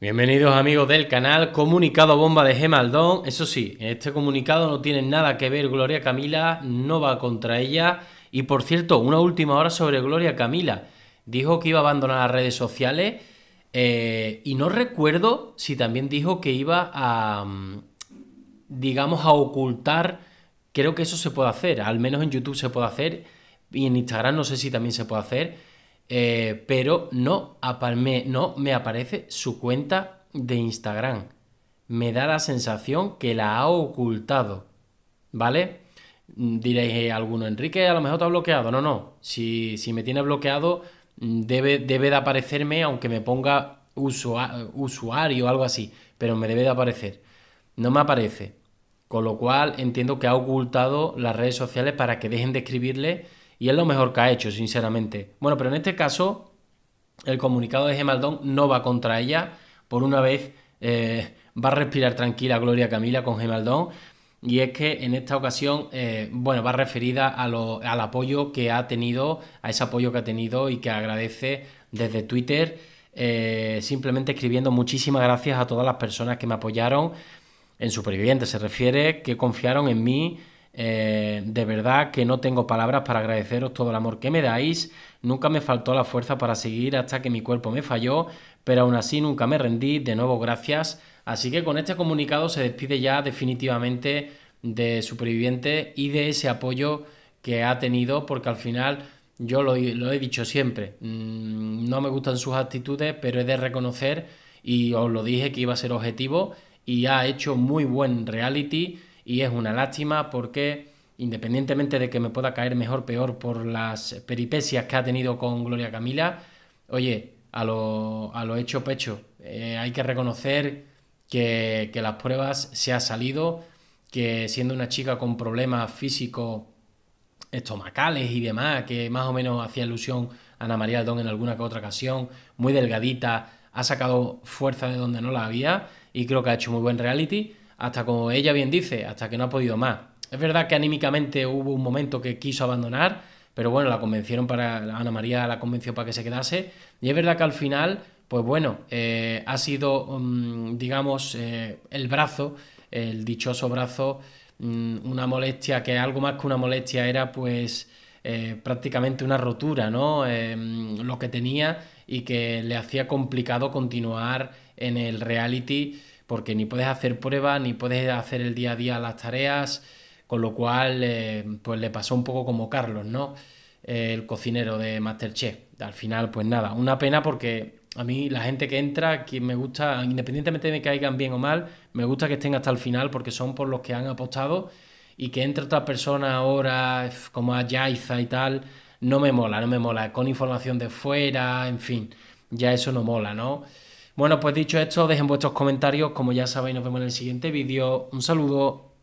Bienvenidos amigos del canal, comunicado bomba de Gemaldón. Eso sí, este comunicado no tiene nada que ver Gloria Camila, no va contra ella. Y por cierto, una última hora sobre Gloria Camila. Dijo que iba a abandonar las redes sociales eh, y no recuerdo si también dijo que iba a, mm, digamos, a ocultar. Creo que eso se puede hacer, al menos en YouTube se puede hacer y en Instagram no sé si también se puede hacer eh, pero no, me, no me aparece su cuenta de Instagram. Me da la sensación que la ha ocultado, ¿vale? Mm, diréis eh, alguno, Enrique, a lo mejor te ha bloqueado. No, no, si, si me tiene bloqueado, mm, debe, de aparecerme, aunque me ponga usuario o algo así, pero me debe de aparecer. No me aparece. Con lo cual entiendo que ha ocultado las redes sociales para que dejen de escribirle y es lo mejor que ha hecho, sinceramente. Bueno, pero en este caso, el comunicado de Gemaldón no va contra ella. Por una vez eh, va a respirar tranquila Gloria Camila con Gemaldón. Y es que en esta ocasión, eh, bueno, va referida a al apoyo que ha tenido, a ese apoyo que ha tenido y que agradece desde Twitter, eh, simplemente escribiendo muchísimas gracias a todas las personas que me apoyaron, en Superviviente. se refiere, que confiaron en mí, eh, de verdad que no tengo palabras para agradeceros todo el amor que me dais. Nunca me faltó la fuerza para seguir hasta que mi cuerpo me falló, pero aún así nunca me rendí. De nuevo, gracias. Así que con este comunicado se despide ya definitivamente de Superviviente y de ese apoyo que ha tenido, porque al final yo lo, he dicho siempre, mm, no me gustan sus actitudes, pero he de reconocer, y os lo dije que iba a ser objetivo, y ha hecho muy buen reality y es una lástima porque independientemente de que me pueda caer mejor peor por las peripecias que ha tenido con Gloria Camila, oye, a lo, a lo hecho pecho, eh, hay que reconocer que, que las pruebas se ha salido, que siendo una chica con problemas físicos estomacales y demás, que más o menos hacía ilusión a Ana María Aldón en alguna que otra ocasión, muy delgadita, ha sacado fuerza de donde no la había y creo que ha hecho muy buen reality hasta como ella bien dice, hasta que no ha podido más. Es verdad que anímicamente hubo un momento que quiso abandonar, pero bueno, la convencieron para, Ana María la convenció para que se quedase, y es verdad que al final, pues bueno, eh, ha sido, mm, digamos, eh, el brazo, el dichoso brazo, mm, una molestia que algo más que una molestia era pues... Eh, prácticamente una rotura, ¿no? Em, lo que tenía y que le hacía complicado continuar en el reality porque ni puedes hacer pruebas, ni puedes hacer el día a día las tareas, con lo cual eh, pues le pasó un poco como Carlos, ¿no? el cocinero de Masterchef. Al final, pues nada, una pena porque a mí la gente que entra, quien me gusta, independientemente de que caigan bien o mal, me gusta que estén hasta el final porque son por los que han apostado y que entre otra persona ahora, como a Yaiza y tal, no me mola, no me mola. Con información de fuera, en fin, ya eso no mola, ¿no? Bueno, pues dicho esto, dejen vuestros comentarios, como ya sabéis, nos vemos en el siguiente vídeo. Un saludo.